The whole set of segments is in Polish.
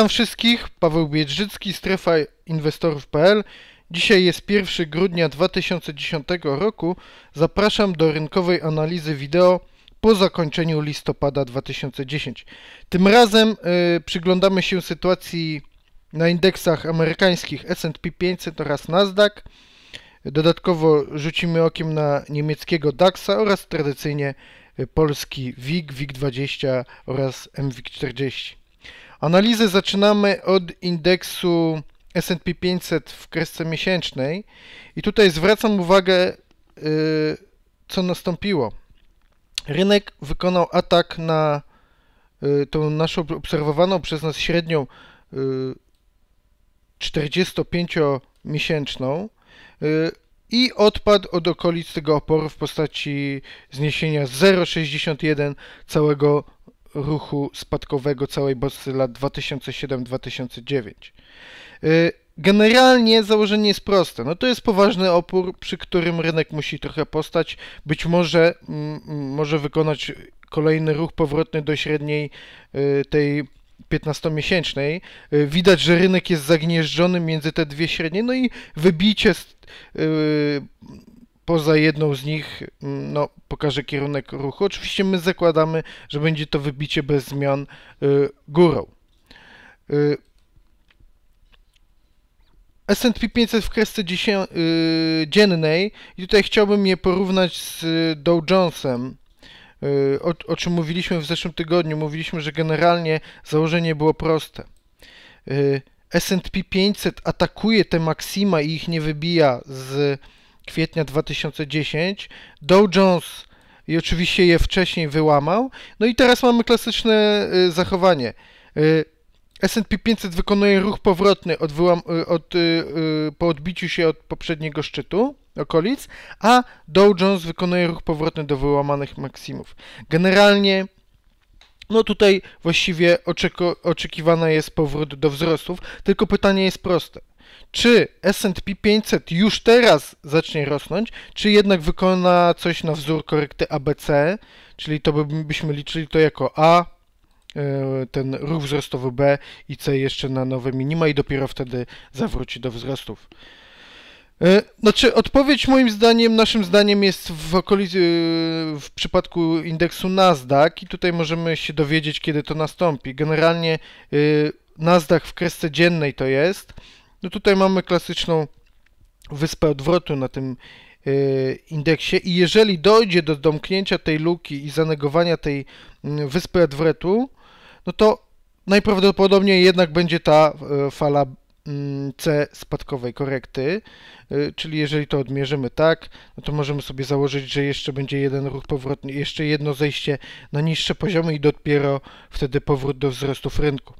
Witam wszystkich, Paweł Biedrzycki, strefa inwestorów.pl. Dzisiaj jest 1 grudnia 2010 roku. Zapraszam do rynkowej analizy wideo po zakończeniu listopada 2010. Tym razem y, przyglądamy się sytuacji na indeksach amerykańskich S&P 500 oraz Nasdaq. Dodatkowo rzucimy okiem na niemieckiego DAXa oraz tradycyjnie y, polski WIG, WIG20 oraz MWIG40. Analizę zaczynamy od indeksu S&P 500 w kresce miesięcznej i tutaj zwracam uwagę, y, co nastąpiło. Rynek wykonał atak na y, tą naszą obserwowaną przez nas średnią 45-miesięczną y, i odpadł od okolic tego oporu w postaci zniesienia 0,61 całego ruchu spadkowego całej Bosy lat 2007-2009. Y, generalnie założenie jest proste. No to jest poważny opór, przy którym rynek musi trochę postać. Być może mm, mm, może wykonać kolejny ruch powrotny do średniej y, tej 15-miesięcznej. Y, widać, że rynek jest zagnieżdżony między te dwie średnie, no i wybicie z, poza jedną z nich mm, no, pokaże kierunek ruchu. Oczywiście my zakładamy, że będzie to wybicie bez zmian y, górą. Y, S&P 500 w kresce y, dziennej i tutaj chciałbym je porównać z Dow Jonesem. O, o, czym mówiliśmy w zeszłym tygodniu. Mówiliśmy, że generalnie założenie było proste. S&P 500 atakuje te maksima i ich nie wybija z kwietnia 2010. Dow Jones i oczywiście je wcześniej wyłamał. No i teraz mamy klasyczne y, zachowanie. Y, S&P 500 wykonuje ruch powrotny od wyłam- y, od, po odbiciu się od poprzedniego szczytu okolic, a Dow Jones wykonuje ruch powrotny do wyłamanych maksimów. Generalnie no tutaj właściwie oczeko- oczekiwana jest powrót do wzrostów, tylko pytanie jest proste. Czy S&P 500 już teraz zacznie rosnąć, czy jednak wykona coś na wzór korekty ABC, czyli to byśmy liczyli to jako A, e, ten ruch wzrostowy B i C jeszcze na nowe minima i dopiero wtedy zawróci do wzrostów. E, znaczy, odpowiedź moim zdaniem, naszym zdaniem jest w okolicy, e, w przypadku indeksu Nasdaq i tutaj możemy się dowiedzieć, kiedy to nastąpi. Generalnie Nasdaq w kresce dziennej to jest, no tutaj mamy klasyczną wyspę odwrotu na tym e, indeksie i jeżeli dojdzie do domknięcia tej luki i zanegowania tej mm, wyspy odwrotu, no to najprawdopodobniej jednak będzie ta e, fala mm, C spadkowej korekty, e, czyli jeżeli to odmierzymy tak, no to możemy sobie założyć, że jeszcze będzie jeden ruch powrotny, jeszcze jedno zejście na niższe poziomy i dopiero wtedy powrót do wzrostów rynku.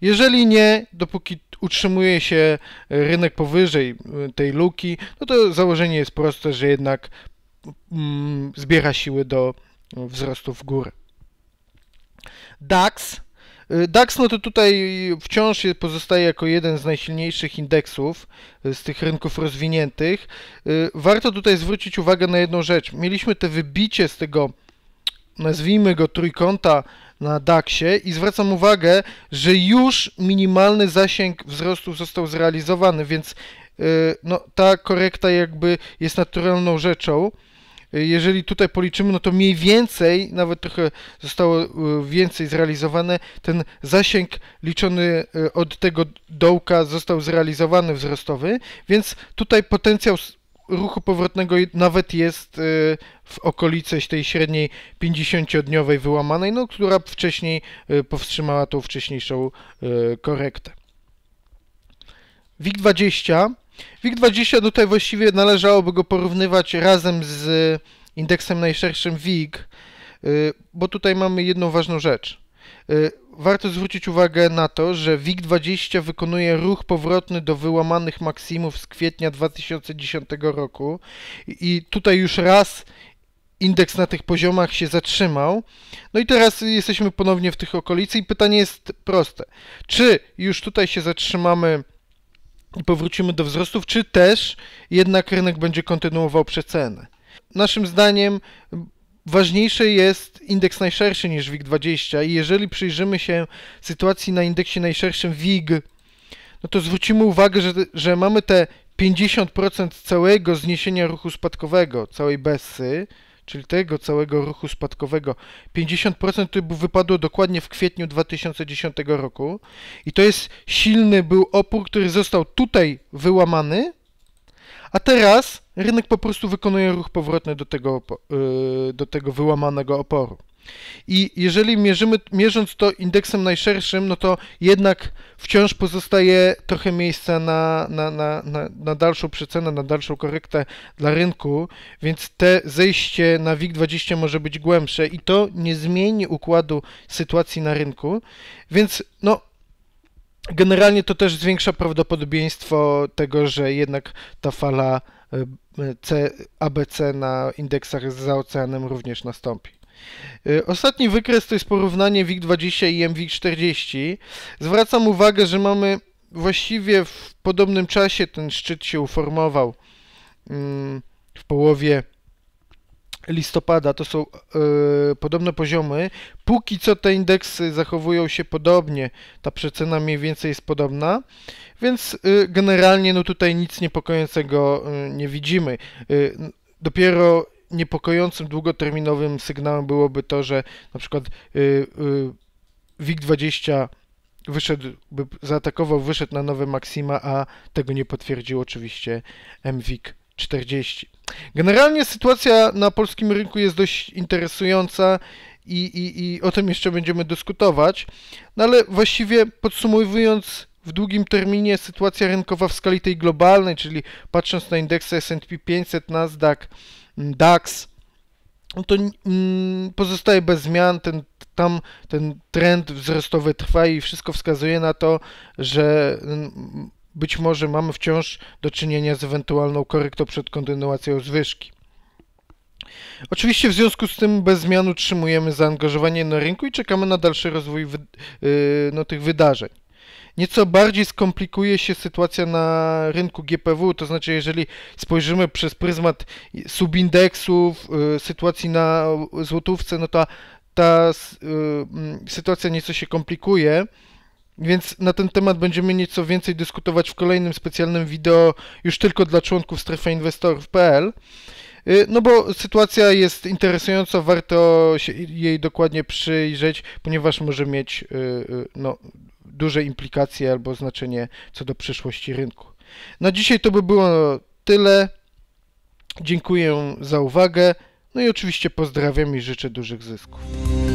Jeżeli nie, dopóki utrzymuje się e, rynek powyżej e, tej luki, no to założenie jest proste, że jednak mm, zbiera siły do wzrostu w górę. DAX e, DAX, no to tutaj wciąż pozostaje jako jeden z najsilniejszych indeksów z tych rynków rozwiniętych. Warto tutaj zwrócić uwagę na jedną rzecz. Mieliśmy te wybicie z tego, nazwijmy go trójkąta na DAX-ie i zwracam uwagę, że już minimalny zasięg wzrostu został zrealizowany, więc y, no, ta korekta jakby jest naturalną rzeczą. Jeżeli tutaj policzymy, no to mniej więcej, nawet trochę zostało y, więcej zrealizowane, ten zasięg liczony y, od tego dołka został zrealizowany wzrostowy, więc tutaj potencjał ruchu powrotnego nawet jest y, w okolice tej średniej 50-dniowej wyłamanej, no, która wcześniej y, powstrzymała tą wcześniejszą y, korektę. WIG20. WIG20 no, tutaj właściwie należałoby go porównywać razem z indeksem najszerszym WIG, bo tutaj mamy jedną ważną rzecz. Y, warto zwrócić uwagę na to, że WIG-20 wykonuje ruch powrotny do wyłamanych maksimów z kwietnia 2010 roku i tutaj już raz indeks na tych poziomach się zatrzymał. No i teraz jesteśmy ponownie w tych okolicy i pytanie jest proste. Czy już tutaj się zatrzymamy i powrócimy do wzrostów, czy też jednak rynek będzie kontynuował przecenę? Naszym zdaniem ważniejszy jest indeks najszerszy niż WIG20 i jeżeli przyjrzymy się sytuacji na indeksie najszerszym WIG, no to zwrócimy uwagę, że, że mamy te 50% całego zniesienia ruchu spadkowego, całej BESY, czyli tego całego ruchu spadkowego. 50% to wypadło dokładnie w kwietniu 2010 roku i to jest silny był opór, który został tutaj wyłamany, a teraz rynek po prostu wykonuje ruch powrotny do tego, y, do tego wyłamanego oporu. I jeżeli mierzymy, mierząc to indeksem najszerszym, no to jednak wciąż pozostaje trochę miejsca na, na, na, na, na dalszą przecenę, na dalszą korektę dla rynku, więc te zejście na WIG20 może być głębsze i to nie zmieni układu sytuacji na rynku, więc no generalnie to też zwiększa prawdopodobieństwo tego, że jednak ta fala y, y, C, ABC na indeksach za oceanem również nastąpi. Y, ostatni wykres to jest porównanie WIG20 i MWIG40. Zwracam uwagę, że mamy właściwie w podobnym czasie ten szczyt się uformował mm, w połowie listopada to są yy, podobne poziomy. Póki co te indeksy zachowują się podobnie, ta przecena mniej więcej jest podobna, więc yy, generalnie no tutaj nic niepokojącego yy, nie widzimy. dopiero niepokojącym długoterminowym sygnałem byłoby to, że na przykład WIG20 wyszedł, by zaatakował, wyszedł na nowe maksima, a tego nie potwierdził oczywiście MWIG 40. Generalnie sytuacja na polskim rynku jest dość interesująca i, i, i o tym jeszcze będziemy dyskutować. No ale właściwie podsumowując, w długim terminie sytuacja rynkowa w skali tej globalnej, czyli patrząc na indeksy S&P 500, Nasdaq, mm, DAX, no to mm, pozostaje bez zmian, ten, tam ten trend wzrostowy trwa i wszystko wskazuje na to, że mm, być może mamy wciąż do czynienia z ewentualną korektą przed kontynuacją zwyżki. Oczywiście w związku z tym bez zmian utrzymujemy zaangażowanie na rynku i czekamy na dalszy rozwój wy, y, no, tych wydarzeń. Nieco bardziej skomplikuje się sytuacja na rynku GPW, to znaczy jeżeli spojrzymy przez pryzmat subindeksów, y, sytuacji na złotówce, no to ta, ta y, sytuacja nieco się komplikuje. Więc na ten temat będziemy nieco więcej dyskutować w kolejnym specjalnym wideo już tylko dla członków strefy inwestorów.pl. Y, no bo sytuacja jest interesująca, warto się jej dokładnie przyjrzeć, ponieważ może mieć y, y, no, duże implikacje albo znaczenie co do przyszłości rynku. Na dzisiaj to by było tyle. Dziękuję za uwagę. No i oczywiście pozdrawiam i życzę dużych zysków.